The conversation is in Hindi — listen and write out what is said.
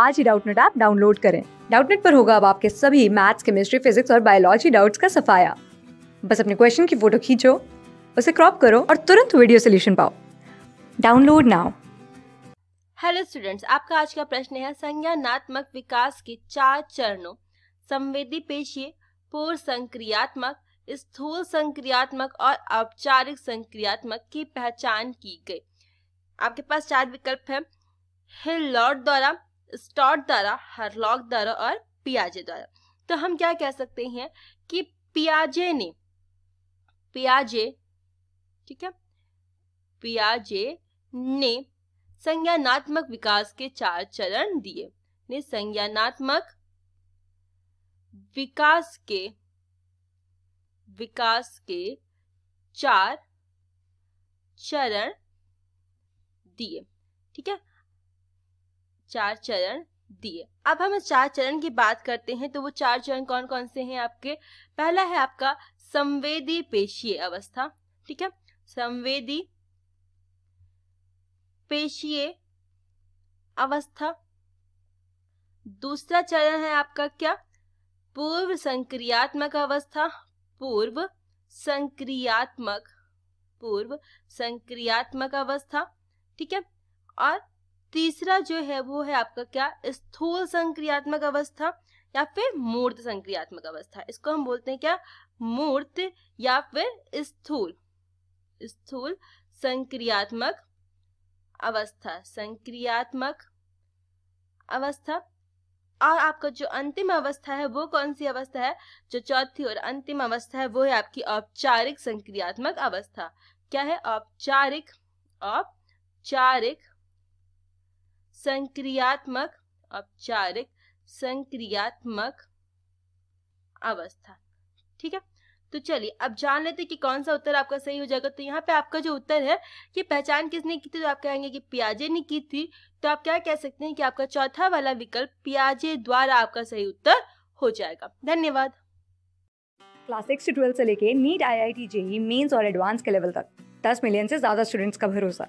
आज ही डाउटनेट ऐप डाउनलोड करें डाउटनेट पर होगा अब आपके सभी मैथ्स केमिस्ट्री फिजिक्स और बायोलॉजी डाउट्स का सफाया बस अपने क्वेश्चन की फोटो खींचो उसे क्रॉप करो और तुरंत वीडियो सोल्यूशन पाओ डाउनलोड नाउ हेलो स्टूडेंट्स आपका आज का प्रश्न है संज्ञानात्मक विकास के चार चरणों संवेदी पेशी पूर्व संक्रियात्मक स्थूल संक्रियात्मक और औपचारिक संक्रियात्मक की पहचान की गई आपके पास चार विकल्प हैं हिल लॉर्ड द्वारा स्टॉट द्वारा हरलॉक द्वारा और पियाजे द्वारा तो हम क्या कह सकते हैं कि पियाजे ने पियाजे ठीक है पियाजे ने संज्ञानात्मक विकास के चार चरण दिए ने संज्ञानात्मक विकास के विकास के चार चरण दिए ठीक है चार चरण दिए अब हम चार चरण की बात करते हैं तो वो चार चरण कौन कौन से हैं आपके पहला है आपका संवेदी पेशीय अवस्था ठीक है संवेदी पेशीय अवस्था दूसरा चरण है आपका क्या पूर्व संक्रियात्मक अवस्था पूर्व संक्रियात्मक पूर्व संक्रियात्मक अवस्था ठीक है और तीसरा जो है वो है आपका क्या स्थूल संक्रियात्मक अवस्था या फिर मूर्त संक्रियात्मक अवस्था इसको हम बोलते हैं क्या मूर्त या फिर स्थूल स्थूल संक्रियात्मक अवस्था संक्रियात्मक अवस्था और आपका जो अंतिम अवस्था है वो कौन सी अवस्था है जो चौथी और अंतिम अवस्था है वो है आपकी औपचारिक संक्रियात्मक अवस्था क्या है औपचारिक औपचारिक संक्रियात्मक औपचारिक संक्रियात्मक अवस्था ठीक है तो चलिए अब जान लेते कि कौन सा उत्तर आपका सही हो जाएगा तो यहाँ पे आपका जो उत्तर है कि पहचान किसने की थी तो आप कहेंगे कि पियाजे ने की थी तो आप क्या कह सकते हैं कि आपका चौथा वाला विकल्प पियाजे द्वारा आपका सही उत्तर हो जाएगा धन्यवाद क्लास सिक्स से ट्वेल्थ से लेके NEET I I T JEE Mains और एडवांस के लेवल तक दस मिलियन से ज्यादा स्टूडेंट्स का भरोसा